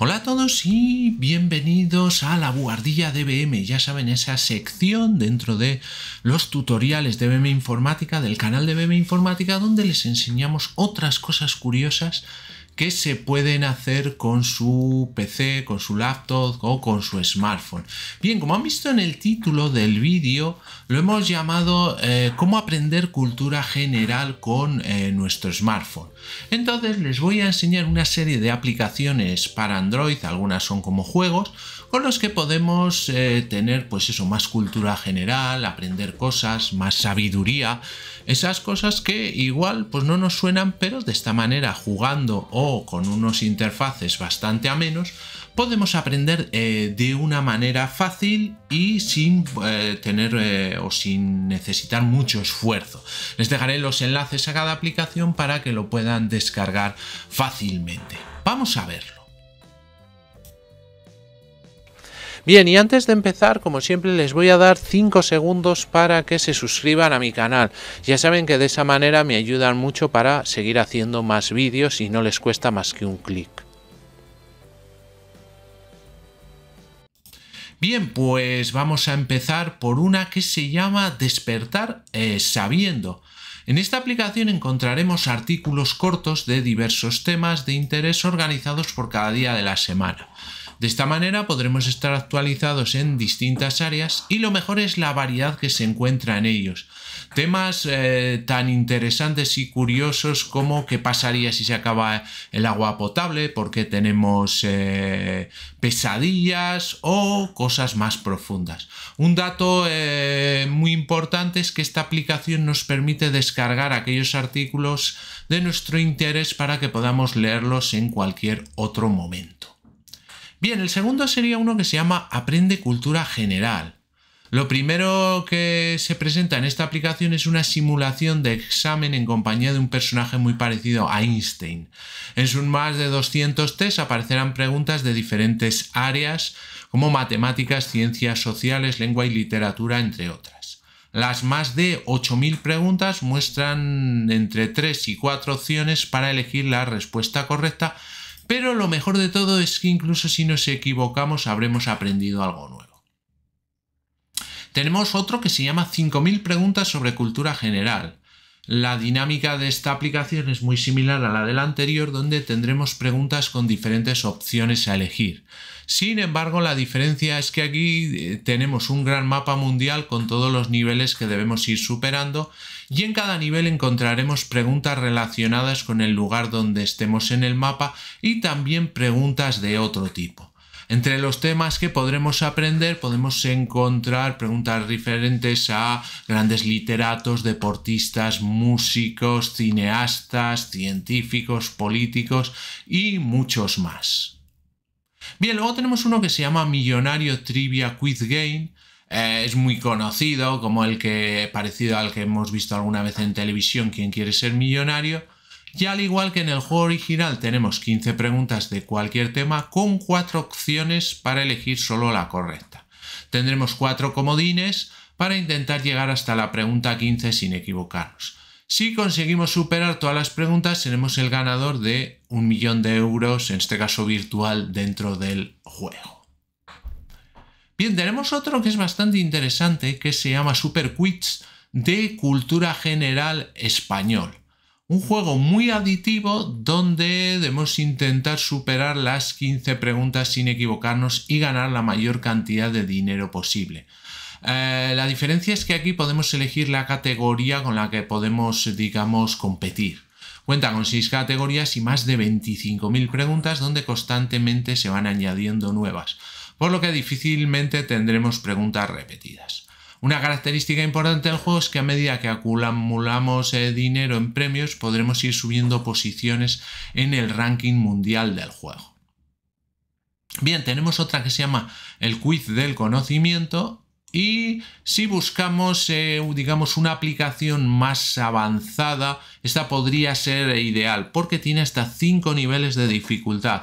Hola a todos y bienvenidos a la buhardilla de BM, ya saben, esa sección dentro de los tutoriales de BM Informática, del canal de BM Informática, donde les enseñamos otras cosas curiosas Qué se pueden hacer con su PC, con su laptop o con su smartphone. Bien, como han visto en el título del vídeo, lo hemos llamado eh, cómo aprender cultura general con eh, nuestro smartphone. Entonces les voy a enseñar una serie de aplicaciones para Android, algunas son como juegos, con los que podemos eh, tener pues eso, más cultura general, aprender cosas, más sabiduría esas cosas que igual pues no nos suenan, pero de esta manera jugando o con unos interfaces bastante amenos, podemos aprender eh, de una manera fácil y sin eh, tener eh, o sin necesitar mucho esfuerzo. Les dejaré los enlaces a cada aplicación para que lo puedan descargar fácilmente. Vamos a verlo. Bien, y antes de empezar, como siempre, les voy a dar 5 segundos para que se suscriban a mi canal. Ya saben que de esa manera me ayudan mucho para seguir haciendo más vídeos y no les cuesta más que un clic. Bien, pues vamos a empezar por una que se llama Despertar eh, sabiendo. En esta aplicación encontraremos artículos cortos de diversos temas de interés organizados por cada día de la semana. De esta manera podremos estar actualizados en distintas áreas y lo mejor es la variedad que se encuentra en ellos. Temas eh, tan interesantes y curiosos como qué pasaría si se acaba el agua potable, por qué tenemos eh, pesadillas o cosas más profundas. Un dato eh, muy importante es que esta aplicación nos permite descargar aquellos artículos de nuestro interés para que podamos leerlos en cualquier otro momento. Bien, el segundo sería uno que se llama Aprende Cultura General. Lo primero que se presenta en esta aplicación es una simulación de examen en compañía de un personaje muy parecido a Einstein. En sus más de 200 test aparecerán preguntas de diferentes áreas como matemáticas, ciencias sociales, lengua y literatura, entre otras. Las más de 8.000 preguntas muestran entre 3 y 4 opciones para elegir la respuesta correcta pero lo mejor de todo es que incluso si nos equivocamos habremos aprendido algo nuevo. Tenemos otro que se llama 5.000 preguntas sobre cultura general, la dinámica de esta aplicación es muy similar a la de la anterior donde tendremos preguntas con diferentes opciones a elegir. Sin embargo, la diferencia es que aquí eh, tenemos un gran mapa mundial con todos los niveles que debemos ir superando y en cada nivel encontraremos preguntas relacionadas con el lugar donde estemos en el mapa y también preguntas de otro tipo. Entre los temas que podremos aprender podemos encontrar preguntas referentes a grandes literatos, deportistas, músicos, cineastas, científicos, políticos y muchos más. Bien, luego tenemos uno que se llama Millonario Trivia Quiz Game, eh, es muy conocido como el que parecido al que hemos visto alguna vez en televisión, ¿Quién quiere ser millonario. Y al igual que en el juego original tenemos 15 preguntas de cualquier tema con 4 opciones para elegir solo la correcta. Tendremos 4 comodines para intentar llegar hasta la pregunta 15 sin equivocarnos. Si conseguimos superar todas las preguntas, seremos el ganador de un millón de euros, en este caso virtual, dentro del juego. Bien, tenemos otro que es bastante interesante, que se llama Super Quiz de Cultura General Español. Un juego muy aditivo donde debemos intentar superar las 15 preguntas sin equivocarnos y ganar la mayor cantidad de dinero posible. Eh, la diferencia es que aquí podemos elegir la categoría con la que podemos, digamos, competir. Cuenta con 6 categorías y más de 25.000 preguntas donde constantemente se van añadiendo nuevas, por lo que difícilmente tendremos preguntas repetidas. Una característica importante del juego es que a medida que acumulamos eh, dinero en premios podremos ir subiendo posiciones en el ranking mundial del juego. Bien, tenemos otra que se llama el quiz del conocimiento y si buscamos, eh, digamos, una aplicación más avanzada, esta podría ser ideal porque tiene hasta 5 niveles de dificultad.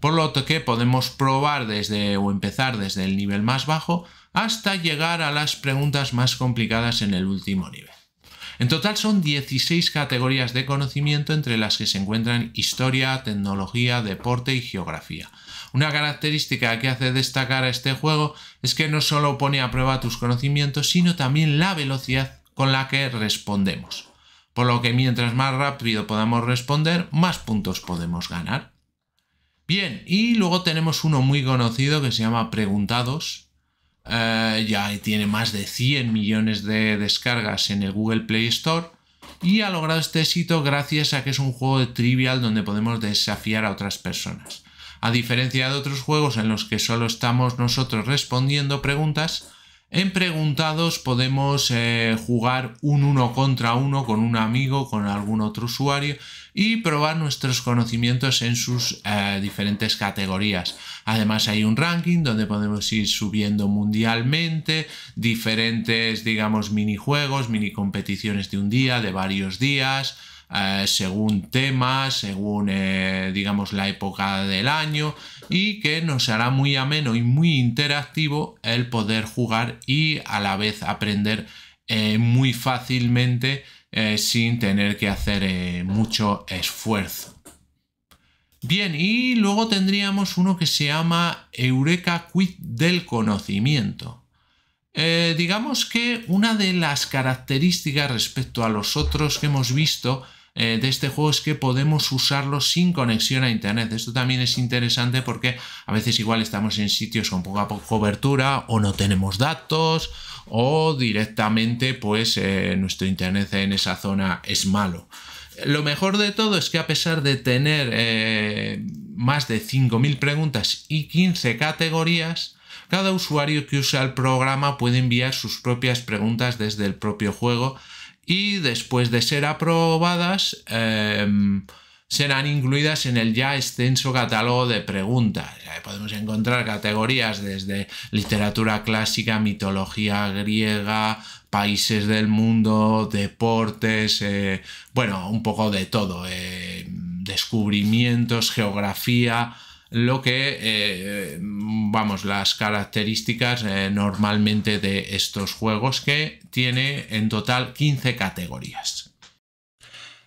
Por lo que podemos probar desde o empezar desde el nivel más bajo hasta llegar a las preguntas más complicadas en el último nivel. En total son 16 categorías de conocimiento entre las que se encuentran historia, tecnología, deporte y geografía. Una característica que hace destacar a este juego es que no solo pone a prueba tus conocimientos, sino también la velocidad con la que respondemos. Por lo que mientras más rápido podamos responder, más puntos podemos ganar. Bien, y luego tenemos uno muy conocido que se llama Preguntados, eh, ya tiene más de 100 millones de descargas en el Google Play Store y ha logrado este éxito gracias a que es un juego trivial donde podemos desafiar a otras personas. A diferencia de otros juegos en los que solo estamos nosotros respondiendo preguntas, en preguntados podemos eh, jugar un uno contra uno con un amigo, con algún otro usuario y probar nuestros conocimientos en sus eh, diferentes categorías. Además hay un ranking donde podemos ir subiendo mundialmente, diferentes digamos minijuegos, mini competiciones de un día, de varios días, eh, según temas, según eh, digamos la época del año y que nos hará muy ameno y muy interactivo el poder jugar y a la vez aprender eh, muy fácilmente sin tener que hacer mucho esfuerzo. Bien, y luego tendríamos uno que se llama Eureka Quiz del conocimiento. digamos que una de las características respecto a los otros que hemos visto eh, de este juego es que podemos usarlo sin conexión a internet. Esto también es interesante porque a veces igual estamos en sitios con poca cobertura o no tenemos datos o directamente pues eh, nuestro internet en esa zona es malo. Lo mejor de todo es que a pesar de tener eh, más de 5.000 preguntas y 15 categorías, cada usuario que usa el programa puede enviar sus propias preguntas desde el propio juego y después de ser aprobadas em, serán incluidas en el ya extenso catálogo de preguntas. Podemos encontrar categorías desde literatura clásica, mitología griega, países del mundo, deportes, eh, bueno, un poco de todo, eh, descubrimientos, geografía, lo que, eh, vamos, las características eh, normalmente de estos juegos que tiene en total 15 categorías.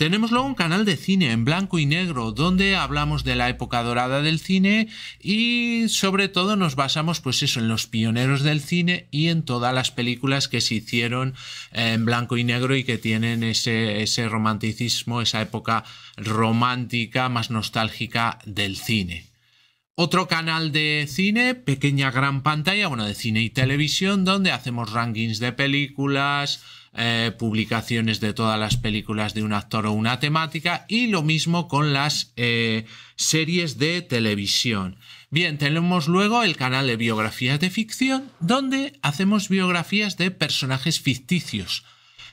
Tenemos luego un canal de cine en blanco y negro donde hablamos de la época dorada del cine y sobre todo nos basamos pues eso en los pioneros del cine y en todas las películas que se hicieron en blanco y negro y que tienen ese, ese romanticismo, esa época romántica más nostálgica del cine. Otro canal de cine, pequeña gran pantalla, bueno, de cine y televisión, donde hacemos rankings de películas, eh, publicaciones de todas las películas de un actor o una temática y lo mismo con las eh, series de televisión. Bien, tenemos luego el canal de biografías de ficción donde hacemos biografías de personajes ficticios.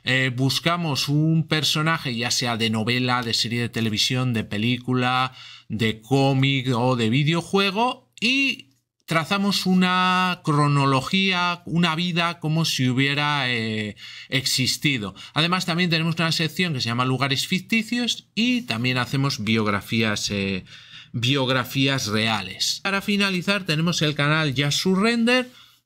Eh, buscamos un personaje, ya sea de novela, de serie de televisión, de película, de cómic o de videojuego, y trazamos una cronología, una vida como si hubiera eh, existido. Además también tenemos una sección que se llama lugares ficticios y también hacemos biografías. Eh, biografías reales. Para finalizar tenemos el canal Ya Surrender